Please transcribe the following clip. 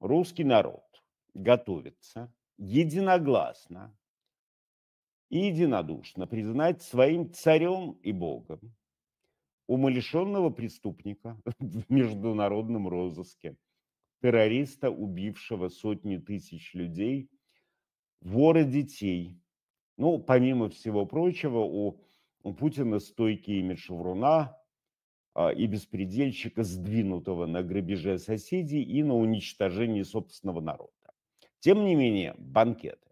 русский народ готовится единогласно и единодушно признать своим царем и богом умалишенного преступника в международном розыске, террориста, убившего сотни тысяч людей, вора детей. Ну, помимо всего прочего, у, Путина стойкий имидж вруна, а, и беспредельщика, сдвинутого на грабеже соседей и на уничтожении собственного народа. Тем не менее, банкет